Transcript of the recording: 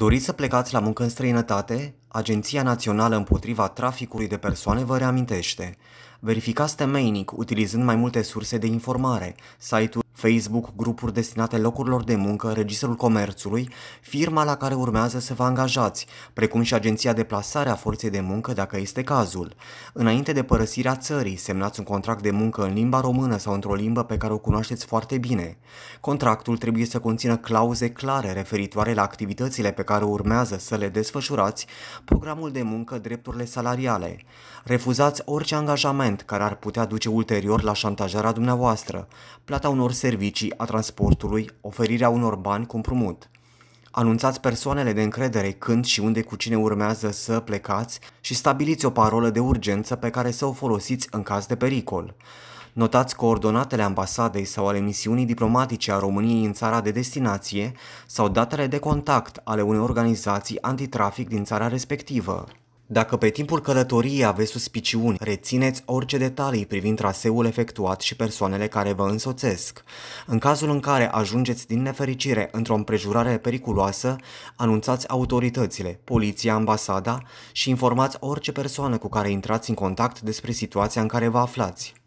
Doriți să plecați la muncă în străinătate? Agenția Națională împotriva traficului de persoane vă reamintește. Verificați temeinic utilizând mai multe surse de informare, site-uri Facebook, grupuri destinate locurilor de muncă, registrul comerțului, firma la care urmează să vă angajați, precum și agenția de plasare a forței de muncă dacă este cazul. Înainte de părăsirea țării, semnați un contract de muncă în limba română sau într-o limbă pe care o cunoașteți foarte bine. Contractul trebuie să conțină clauze clare referitoare la activitățile pe care urmează să le desfășurați, programul de muncă, drepturile salariale. Refuzați orice angajament care ar putea duce ulterior la șantajarea dumneavoastră, plata unor servicii servicii, a transportului, oferirea unor bani cu împrumut. Anunțați persoanele de încredere când și unde cu cine urmează să plecați și stabiliți o parolă de urgență pe care să o folosiți în caz de pericol. Notați coordonatele ambasadei sau ale misiunii diplomatice a României în țara de destinație sau datele de contact ale unei organizații antitrafic din țara respectivă. Dacă pe timpul călătoriei aveți suspiciuni, rețineți orice detalii privind traseul efectuat și persoanele care vă însoțesc. În cazul în care ajungeți din nefericire într-o împrejurare periculoasă, anunțați autoritățile, poliția, ambasada și informați orice persoană cu care intrați în contact despre situația în care vă aflați.